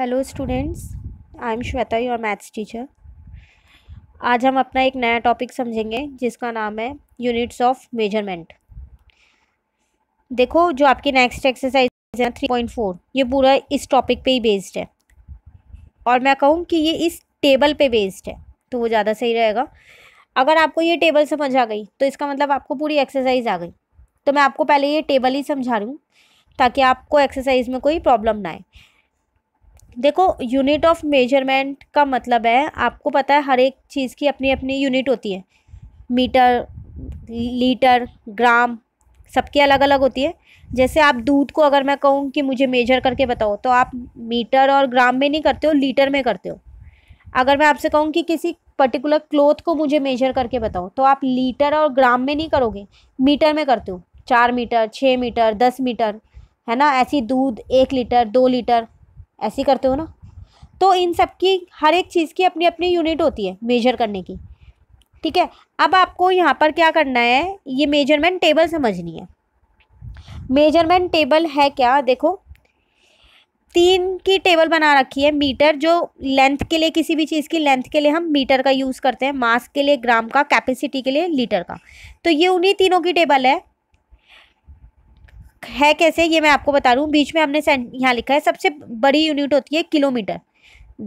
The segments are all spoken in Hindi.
hello students I am Shweta your maths teacher आज हम अपना एक नया टॉपिक समझेंगे जिसका नाम है यूनिट्स ऑफ मेजरमेंट देखो जो आपकी नेक्स्ट एक्सरसाइज है थ्री पॉइंट फोर ये पूरा इस टॉपिक पे ही बेस्ड है और मैं कहूँ कि ये इस टेबल पे बेस्ड है तो वो ज़्यादा सही रहेगा अगर आपको ये टेबल समझ आ गई तो इसका मतलब आपको पूरी एक्सरसाइज आ गई तो मैं आपको पहले ये टेबल ही समझा रही हूँ ताकि आपको एक्सरसाइज में कोई प्रॉब्लम ना आए देखो यूनिट ऑफ मेजरमेंट का मतलब है आपको पता है हर एक चीज़ की अपनी अपनी यूनिट होती है मीटर लीटर ग्राम सबकी अलग अलग होती है जैसे आप दूध को अगर मैं कहूँ कि मुझे मेजर करके बताओ तो आप मीटर और ग्राम में नहीं करते हो लीटर में करते हो अगर मैं आपसे कहूँ कि किसी पर्टिकुलर क्लोथ को मुझे मेजर करके बताओ तो आप लीटर और ग्राम में नहीं करोगे मीटर में करते हो चार मीटर छः मीटर दस मीटर है ना ऐसी दूध एक लीटर दो लीटर ऐसे करते हो ना तो इन सब की हर एक चीज़ की अपनी अपनी यूनिट होती है मेजर करने की ठीक है अब आपको यहाँ पर क्या करना है ये मेजरमेंट टेबल समझनी है मेजरमेंट टेबल है क्या देखो तीन की टेबल बना रखी है मीटर जो लेंथ के लिए किसी भी चीज़ की लेंथ के लिए हम मीटर का यूज़ करते हैं मास के लिए ग्राम का कैपेसिटी के लिए लीटर का तो ये उन्हीं तीनों की टेबल है है कैसे ये मैं आपको बता दूँ बीच में हमने यहाँ लिखा है सबसे बड़ी यूनिट होती है kilometre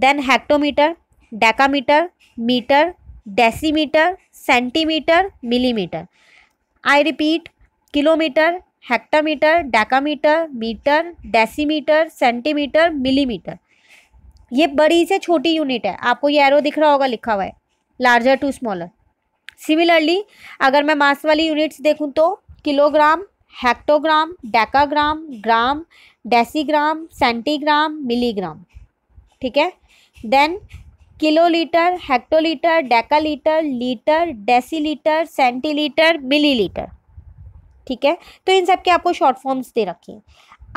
then hectometre decametre metre decimetre centimetre millimetre I repeat kilometre hectometre decametre metre decimetre centimetre millimetre ये बड़ी से छोटी यूनिट है आपको ये एरो दिख रहा होगा लिखा हुआ है लार्जर टू स्मॉलर सिमिलरली अगर मैं मास वाली यूनिट्स देखूँ तो kilogram hectogram decagram gram decigram centigram milligram ठीक है then kilolitre hectolitre decalitre litre decilitre centilitre millilitre ठीक है तो इन सब के आपको शॉर्ट फॉर्म्स दे रखे हैं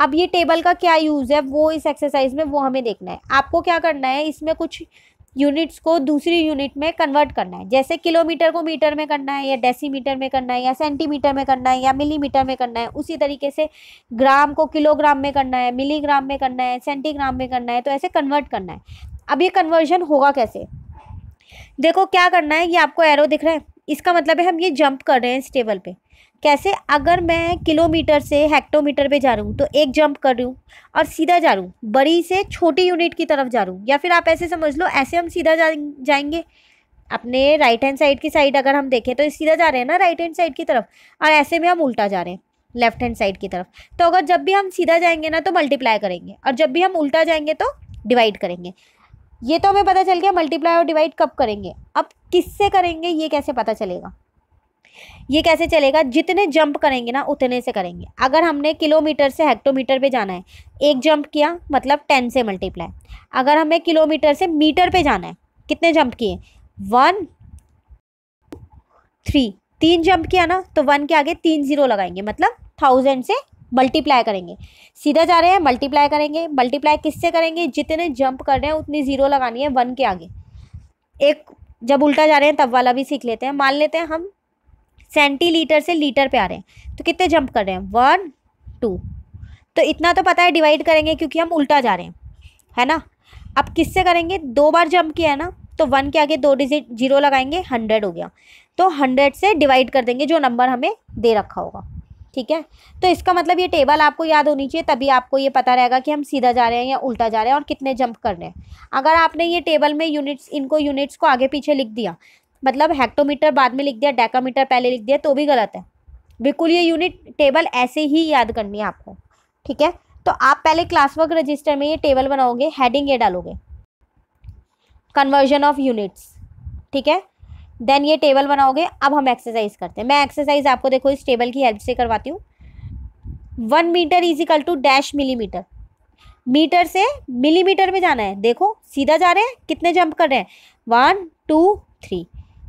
अब ये टेबल का क्या यूज़ है वो इस एक्सरसाइज में वो हमें देखना है आपको क्या करना है इसमें कुछ यूनिट्स को दूसरी यूनिट में कन्वर्ट करना है जैसे किलोमीटर को मीटर में करना है या डेसीमीटर में करना है या सेंटीमीटर में करना है या मिलीमीटर में करना है उसी तरीके से ग्राम को किलोग्राम में करना है मिलीग्राम में करना है सेंटीग्राम में करना है तो ऐसे कन्वर्ट करना है अब ये कन्वर्जन होगा कैसे देखो क्या करना है ये आपको एरो दिख रहा है इसका मतलब है हम ये जंप कर रहे हैं इस टेबल पर कैसे अगर मैं किलोमीटर से हेक्टोमीटर पे जा रहा हूँ तो एक जंप कर रही हूँ और सीधा जा रहा हूँ बड़ी से छोटी यूनिट की तरफ जा रहा हूँ या फिर आप ऐसे समझ लो ऐसे हम सीधा जा जाएंगे अपने राइट हैंड साइड की साइड अगर हम देखें तो सीधा जा रहे हैं ना राइट हैंड साइड की तरफ और ऐसे में हम उल्टा जा रहे हैं लेफ्ट हैंड साइड की तरफ तो अगर जब भी हम सीधा जाएंगे ना तो मल्टीप्लाई करेंगे और जब भी हम उल्टा जाएंगे तो डिवाइड करेंगे ये तो हमें पता चल गया मल्टीप्लाई और डिवाइड कब करेंगे अब किससे करेंगे ये कैसे पता चलेगा ये कैसे चलेगा जितने जंप करेंगे ना उतने से करेंगे अगर हमने किलोमीटर से हेक्टोमीटर पे जाना है एक जंप किया मतलब टेन से मल्टीप्लाई अगर हमें किलोमीटर से मीटर पे जाना है कितने जंप किए वन थ्री तीन जंप किया ना तो वन के आगे तीन ज़ीरो लगाएंगे मतलब थाउजेंड से मल्टीप्लाई करेंगे सीधा जा रहे हैं मल्टीप्लाई करेंगे मल्टीप्लाई किससे करेंगे जितने जंप कर रहे हैं उतनी ज़ीरो लगानी है वन के आगे एक जब उल्टा जा रहे हैं तब वाला भी सीख लेते हैं मान लेते हैं हम सेंटीलीटर से लीटर पे आ रहे हैं तो कितने जंप कर रहे हैं वन टू तो इतना तो पता है डिवाइड करेंगे क्योंकि हम उल्टा जा रहे हैं है ना अब किससे करेंगे दो बार जंप किया है ना तो वन के आगे दो डिजिट जीरो लगाएंगे हंड्रेड हो गया तो हंड्रेड से डिवाइड कर देंगे जो नंबर हमें दे रखा होगा ठीक है तो इसका मतलब ये टेबल आपको याद होनी चाहिए तभी आपको ये पता रहेगा कि हम सीधा जा रहे हैं या उल्टा जा रहे हैं और कितने जंप कर रहे हैं अगर आपने ये टेबल में यूनिट्स इनको यूनिट्स को आगे पीछे लिख दिया मतलब हेक्टोमीटर बाद में लिख दिया डेकामीटर पहले लिख दिया तो भी गलत है बिल्कुल ये यूनिट टेबल ऐसे ही याद करनी है आपको ठीक है तो आप पहले क्लास वर्क रजिस्टर में ये टेबल बनाओगे हेडिंग ये डालोगे कन्वर्जन ऑफ यूनिट्स ठीक है देन ये टेबल बनाओगे अब हम एक्सरसाइज करते हैं मैं एक्सरसाइज आपको देखो इस टेबल की हेल्प से करवाती हूँ one metre is equal to dash millimetre metre से मिलीमीटर में जाना है देखो सीधा जा रहे हैं कितने जंप कर रहे हैं वन टू थ्री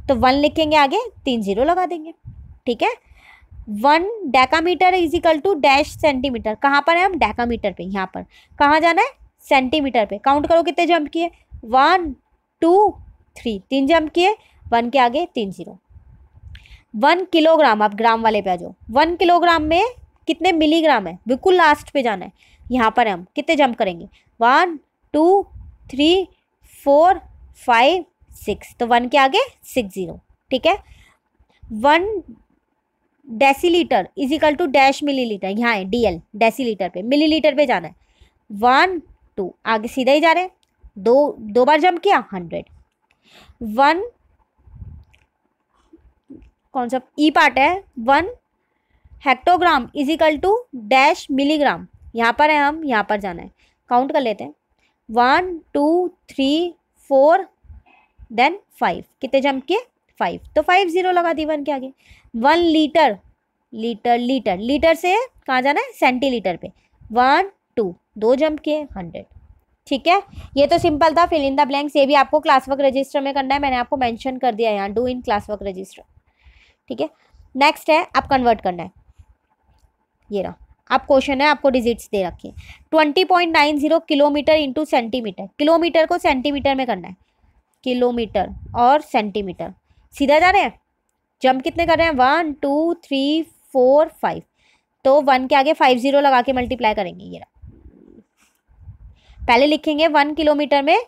तो वन लिखेंगे आगे तीन जीरो लगा देंगे ठीक है one decametre is equal to dash centimetre कहाँ पर है हम डेकामीटर पे यहाँ पर कहाँ जाना है सेंटीमीटर पे काउंट करो कितने जंप किए वन टू थ्री तीन जंप किए वन के आगे तीन जीरो वन किलोग्राम आप ग्राम वाले पे आ जाओ वन किलोग्राम में कितने मिलीग्राम है बिल्कुल लास्ट पे जाना है यहाँ पर है हम कितने जंप करेंगे one two three four five six तो वन के आगे सिक्स जीरो ठीक है one decilitre litre is equal to dash millilitre यहाँ है D litre decilitre milli millilitre पे जाना है वन टू आगे सीधा ही जा रहे हैं दो दो बार जम किया हंड्रेड वन कौन सा ई पार्ट है one hectogram is equal to dash milligram यहाँ पर है हम यहाँ पर जाना है काउंट कर लेते हैं one two three four then five कितने जम के फाइव तो फाइव जीरो लगा दी वन के आगे one litre litre litre litre से कहाँ जाना है सेंटीलीटर पे वन टू दो जंप किए हंड्रेड ठीक है ये तो सिंपल था फिल इन द ब्लैंक्स ये भी आपको क्लास वर्क रजिस्टर में करना है मैंने आपको मेंशन कर दिया यहाँ do in class work register ठीक है नेक्स्ट है आप कन्वर्ट करना है ये रहा आप क्वेश्चन है आपको डिजिट्स दे रखिए twenty point nine zero kilometre into centimetre kilometre को सेंटीमीटर में करना है किलोमीटर और सेंटीमीटर सीधा जा रहे हैं जंप कितने कर रहे हैं one two three four five तो वन के आगे फाइव ज़ीरो लगा के मल्टीप्लाई करेंगे ये पहले लिखेंगे वन किलोमीटर में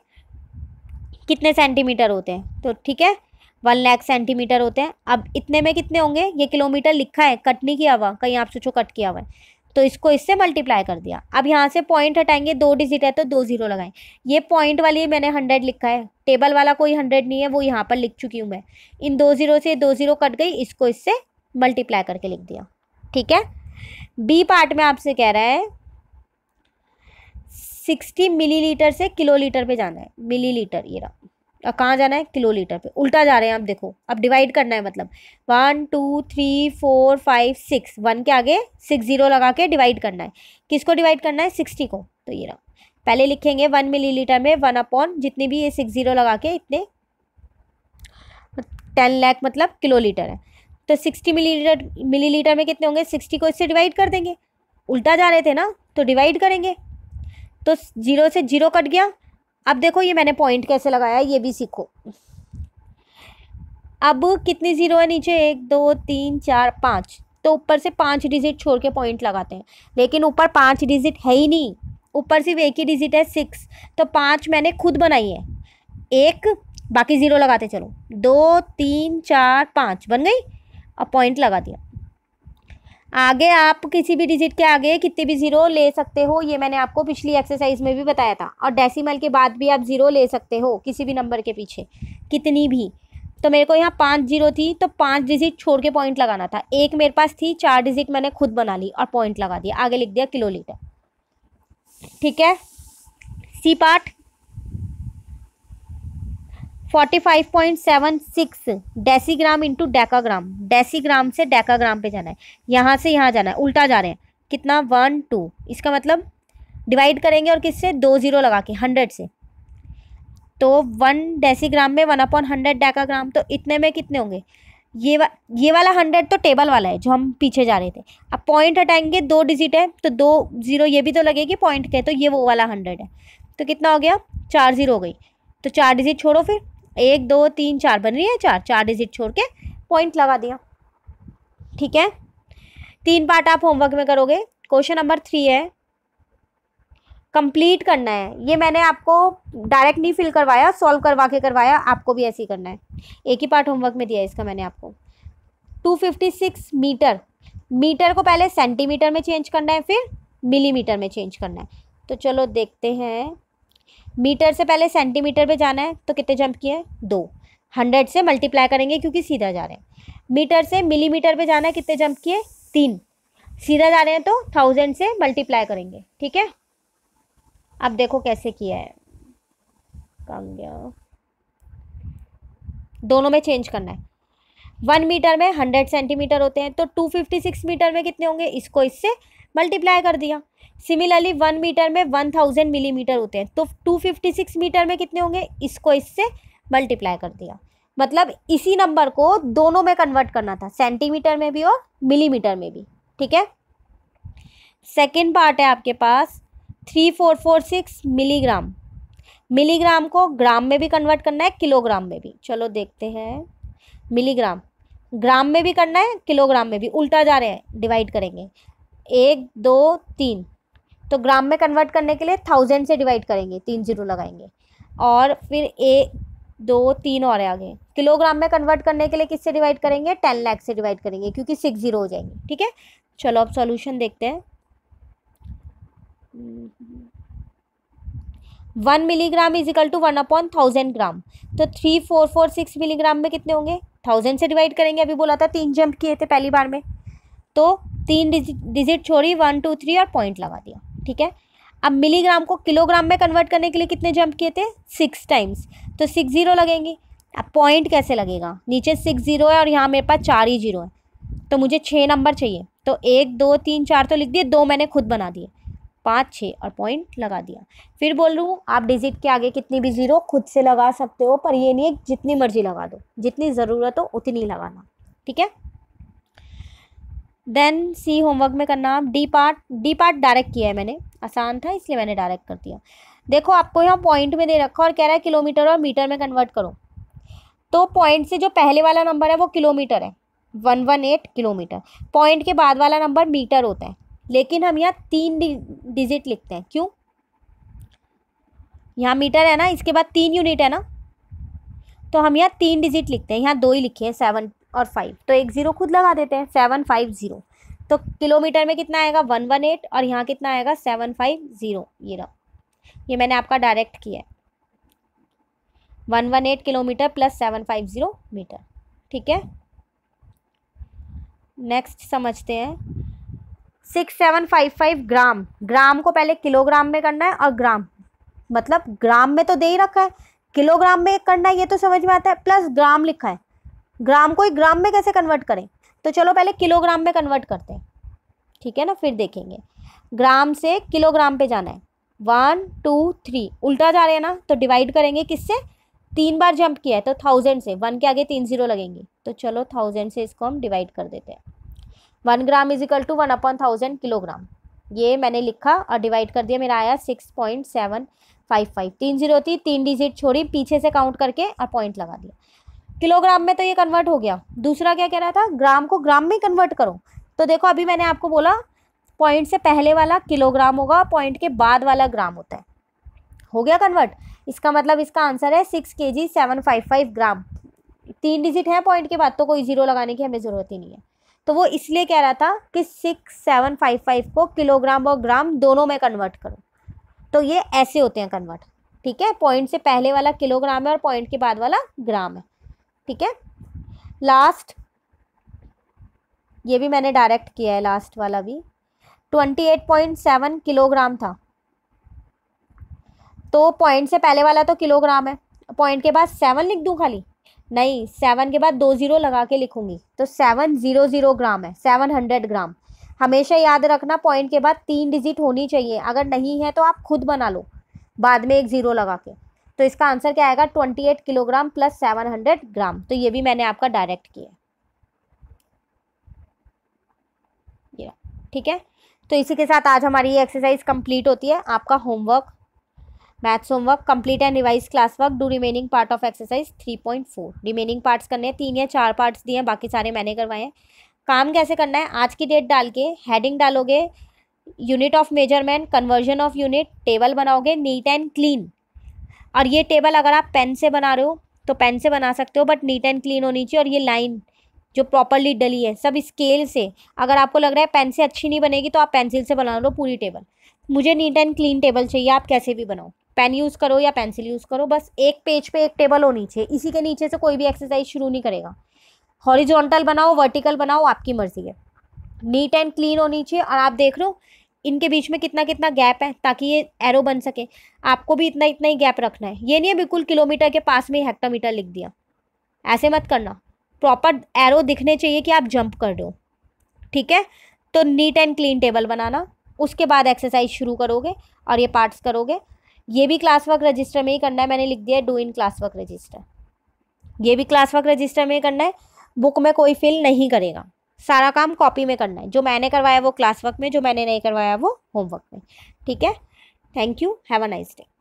कितने सेंटीमीटर होते हैं तो ठीक है वन लाख सेंटीमीटर होते हैं अब इतने में कितने होंगे ये किलोमीटर लिखा है कटनी किया हुआ कहीं आप सोचो कट किया हुआ है तो इसको इससे मल्टीप्लाई कर दिया अब यहाँ से पॉइंट हटाएंगे दो डिजिट है तो दो जीरो लगाएं ये पॉइंट वाली मैंने हंड्रेड लिखा है टेबल वाला कोई हंड्रेड नहीं है वो यहाँ पर लिख चुकी हूँ मैं इन दो जीरो से दो जीरो कट गई इसको इससे मल्टीप्लाई करके लिख दिया ठीक है बी पार्ट में आपसे कह रहा है सिक्सटी मिलीलीटर से किलो लीटर पे जाना है मिलीलीटर ये रहा और कहाँ जाना है किलोलीटर पे उल्टा जा रहे हैं आप देखो अब डिवाइड करना है मतलब one two three four five six one के आगे सिक्स ज़ीरो लगा के डिवाइड करना है किसको डिवाइड करना है सिक्सटी को तो ये रहा पहले लिखेंगे वन मिलीलीटर में वन अपॉन जितने भी ये सिक्स ज़ीरो लगा के इतने टेन लैख मतलब किलोलीटर है तो सिक्सटी मिलीलीटर मिलीलीटर में कितने होंगे सिक्सटी को इससे डिवाइड कर देंगे उल्टा जा रहे थे ना तो डिवाइड करेंगे तो जीरो से जीरो कट गया अब देखो ये मैंने पॉइंट कैसे लगाया ये भी सीखो अब कितनी ज़ीरो है नीचे एक दो तीन चार पाँच तो ऊपर से पाँच डिजिट छोड़ के पॉइंट लगाते हैं लेकिन ऊपर पाँच डिजिट है ही नहीं ऊपर सिर्फ एक ही डिजिट है सिक्स तो पाँच मैंने खुद बनाई है एक बाकी ज़ीरो लगाते चलो दो तीन चार पाँच बन गई और पॉइंट लगा दिया आगे आप किसी भी डिजिट के आगे कितने भी ज़ीरो ले सकते हो ये मैंने आपको पिछली एक्सरसाइज में भी बताया था और डेसिमल के बाद भी आप ज़ीरो ले सकते हो किसी भी नंबर के पीछे कितनी भी तो मेरे को यहाँ पाँच जीरो थी तो पाँच डिजिट छोड़ के पॉइंट लगाना था एक मेरे पास थी चार डिजिट मैंने खुद बना ली और पॉइंट लगा दिया आगे लिख दिया किलो लीटर ठीक है C part forty five point seven six decigram into decagram decigram से डेकाग्राम पे जाना है यहाँ से यहाँ जाना है उल्टा जा रहे हैं कितना वन टू इसका मतलब डिवाइड करेंगे और किससे दो ज़ीरो लगा के हंड्रेड से तो वन डेसीग्राम में वन अपॉन हंड्रेड डेकाग्राम तो इतने में कितने होंगे ये वा ये वाला हंड्रेड तो टेबल वाला है जो हम पीछे जा रहे थे अब पॉइंट हटाएंगे दो डिजिट है तो दो ज़ीरो ये भी तो लगेगी पॉइंट के तो ये वो वाला हंड्रेड है तो कितना हो गया चार ज़ीरो हो गई तो चार डिजिट छोड़ो फिर एक दो तीन चार बन रही है चार चार डिजिट छोड़ के पॉइंट लगा दिया ठीक है तीन पार्ट आप होमवर्क में करोगे क्वेश्चन नंबर थ्री है कंप्लीट करना है ये मैंने आपको डायरेक्ट नहीं फिल करवाया सॉल्व करवा के करवाया आपको भी ऐसे ही करना है एक ही पार्ट होमवर्क में दिया है इसका मैंने आपको 256 मीटर मीटर को पहले सेंटीमीटर में चेंज करना है फिर मिलीमीटर में चेंज करना है तो चलो देखते हैं मीटर से पहले सेंटीमीटर पे जाना है तो कितने जंप किए दो हंड्रेड से मल्टीप्लाई करेंगे क्योंकि सीधा जा रहे हैं मीटर से मिलीमीटर पे जाना है कितने जंप किए तीन सीधा जा रहे हैं तो थाउजेंड से मल्टीप्लाई करेंगे ठीक है अब देखो कैसे किया है कम गया दोनों में चेंज करना है वन मीटर में हंड्रेड सेंटीमीटर होते हैं तो टू फिफ्टी सिक्स मीटर में कितने होंगे इसको इससे मल्टीप्लाई कर दिया सिमिलरली वन मीटर में वन थाउजेंड मिलीमीटर होते हैं तो टू फिफ्टी सिक्स मीटर में कितने होंगे इसको इससे मल्टीप्लाई कर दिया मतलब इसी नंबर को दोनों में कन्वर्ट करना था सेंटीमीटर में भी और मिलीमीटर में भी ठीक है सेकेंड पार्ट है आपके पास three four four six milligram milligram को ग्राम में भी कन्वर्ट करना है किलोग्राम में भी चलो देखते हैं मिलीग्राम ग्राम में भी करना है किलोग्राम में भी उल्टा जा रहे हैं डिवाइड करेंगे एक दो तीन तो ग्राम में कन्वर्ट करने के लिए थाउजेंड से डिवाइड करेंगे तीन जीरो लगाएंगे और फिर एक दो तीन और आगे किलोग्राम में कन्वर्ट करने के लिए किससे डिवाइड करेंगे टेन लाख से डिवाइड करेंगे क्योंकि सिक्स जीरो हो जाएंगे ठीक है चलो अब सॉल्यूशन देखते हैं one milligram is equal to one upon thousand gram तो three four four six milligram में कितने होंगे थाउजेंड से डिवाइड करेंगे अभी बोला था तीन जंप किए थे पहली बार में तो तीन डिजिट छोड़ी वन टू थ्री और पॉइंट लगा दिया ठीक है अब मिलीग्राम को किलोग्राम में कन्वर्ट करने के लिए कितने जंप किए थे सिक्स टाइम्स तो सिक्स ज़ीरो लगेंगी अब पॉइंट कैसे लगेगा नीचे सिक्स ज़ीरो है और यहाँ मेरे पास चार ही जीरो है तो मुझे छः नंबर चाहिए तो एक दो तीन चार तो लिख दिए दो मैंने खुद बना दिए पाँच छः और पॉइंट लगा दिया फिर बोल रूँ हूँ आप डिजिट के आगे कितनी भी ज़ीरो खुद से लगा सकते हो पर ये नहीं है जितनी मर्ज़ी लगा दो जितनी ज़रूरत हो उतनी लगाना ठीक है देन सी होमवर्क में करना आप D part D part direct किया है मैंने आसान था इसलिए मैंने डायरेक्ट कर दिया देखो आपको यहाँ पॉइंट में दे रखा और कह रहा है किलोमीटर और मीटर में कन्वर्ट करो तो पॉइंट से जो पहले वाला नंबर है वो किलोमीटर है one one eight kilometre point के बाद वाला नंबर मीटर होता है लेकिन हम यहाँ तीन डिजिट लिखते हैं क्यों यहाँ मीटर है ना इसके बाद तीन यूनिट है ना तो हम यहाँ तीन डिजिट लिखते हैं यहाँ दो ही लिखे हैं सेवन और फाइव तो एक ज़ीरो खुद लगा देते हैं सेवन फाइव ज़ीरो तो किलोमीटर में कितना आएगा वन वन एट और यहाँ कितना आएगा सेवन फाइव ज़ीरो ये रहा ये मैंने आपका डायरेक्ट किया है one one eight kilometre plus seven five zero metre ठीक है नेक्स्ट समझते हैं six seven five five gram gram को पहले किलोग्राम में करना है और ग्राम मतलब ग्राम में तो दे ही रखा है किलोग्राम में करना है ये तो समझ में आता है प्लस ग्राम लिखा है ग्राम को एक ग्राम में कैसे कन्वर्ट करें तो चलो पहले किलोग्राम में कन्वर्ट करते हैं ठीक है ना फिर देखेंगे ग्राम से किलोग्राम पे जाना है वन टू थ्री उल्टा जा रहे हैं ना तो डिवाइड करेंगे किससे तीन बार जंप किया है तो थाउजेंड से वन के आगे तीन जीरो लगेंगी तो चलो थाउजेंड से इसको हम डिवाइड कर देते हैं one gram is equal to one upon thousand kilogram ये मैंने लिखा और डिवाइड कर दिया मेरा आया six point seven five five तीन जीरो थी तीन डिजिट छोड़ी पीछे से काउंट करके और पॉइंट लगा दिया किलोग्राम में तो ये कन्वर्ट हो गया दूसरा क्या कह रहा था ग्राम को ग्राम में कन्वर्ट करो तो देखो अभी मैंने आपको बोला पॉइंट से पहले वाला किलोग्राम होगा पॉइंट के बाद वाला ग्राम होता है हो गया कन्वर्ट इसका मतलब इसका आंसर है six K G seven five five gram तीन डिजिट है पॉइंट के बाद तो कोई जीरो लगाने की हमें ज़रूरत ही नहीं है तो वो इसलिए कह रहा था कि सिक्स सेवन फाइव फाइव को किलोग्राम और ग्राम दोनों में कन्वर्ट करो तो ये ऐसे होते हैं कन्वर्ट ठीक है पॉइंट से पहले वाला किलोग्राम है और पॉइंट के बाद वाला ग्राम है ठीक है लास्ट ये भी मैंने डायरेक्ट किया है लास्ट वाला भी twenty eight point seven kilogram था तो पॉइंट से पहले वाला तो किलोग्राम है पॉइंट के बाद सेवन लिख दूँ खाली नहीं सेवन के बाद दो ज़ीरो लगा के लिखूंगी तो सेवन ज़ीरो ज़ीरो ग्राम है सेवन हंड्रेड ग्राम हमेशा याद रखना पॉइंट के बाद तीन डिजिट होनी चाहिए अगर नहीं है तो आप खुद बना लो बाद में एक ज़ीरो लगा के तो इसका आंसर क्या आएगा twenty eight kilogram plus seven hundred gram तो ये भी मैंने आपका डायरेक्ट किया ये ठीक है तो इसी के साथ आज हमारी ये एक्सरसाइज कंप्लीट होती है आपका homework maths homework complete and revise class work do remaining part of exercise three point four remaining parts करने हैं तीन या चार पार्ट्स दिए हैं बाकी सारे मैंने करवाए हैं काम कैसे करना है आज की डेट डाल के हेडिंग डालोगे unit of measurement conversion of unit table बनाओगे नीट एंड क्लीन और ये टेबल अगर आप पेन से बना रहे हो तो पेन से बना सकते हो बट नीट एंड क्लीन होनी चाहिए और ये लाइन जो प्रॉपरली डली है सब स्केल से अगर आपको लग रहा है पेन से अच्छी नहीं बनेगी तो आप पेंसिल से बना लो पूरी टेबल मुझे नीट एंड क्लीन टेबल चाहिए आप कैसे भी बनाओ पेन यूज़ करो या पेंसिल यूज़ करो बस एक पेज पे एक टेबल होनी चाहिए इसी के नीचे से कोई भी एक्सरसाइज शुरू नहीं करेगा हॉरिजोनटल बनाओ वर्टिकल बनाओ आपकी मर्ज़ी है नीट एंड क्लीन होनी चाहिए और आप देख लो इनके बीच में कितना कितना गैप है ताकि ये एरो बन सके आपको भी इतना इतना ही गैप रखना है ये नहीं है बिल्कुल किलोमीटर के पास में हेक्टोमीटर लिख दिया ऐसे मत करना प्रॉपर एरो दिखने चाहिए कि आप जंप कर रहे हो ठीक है तो नीट एंड क्लीन टेबल बनाना उसके बाद एक्सरसाइज शुरू करोगे और ये पार्ट्स करोगे ये भी क्लास वर्क रजिस्टर में ही करना है मैंने लिख दिया do in class work register ये भी क्लास वर्क रजिस्टर में ही करना है बुक में कोई फिल नहीं करेगा सारा काम कॉपी में करना है जो मैंने करवाया वो क्लास वर्क में जो मैंने नहीं करवाया वो होमवर्क में ठीक है thank you have a nice day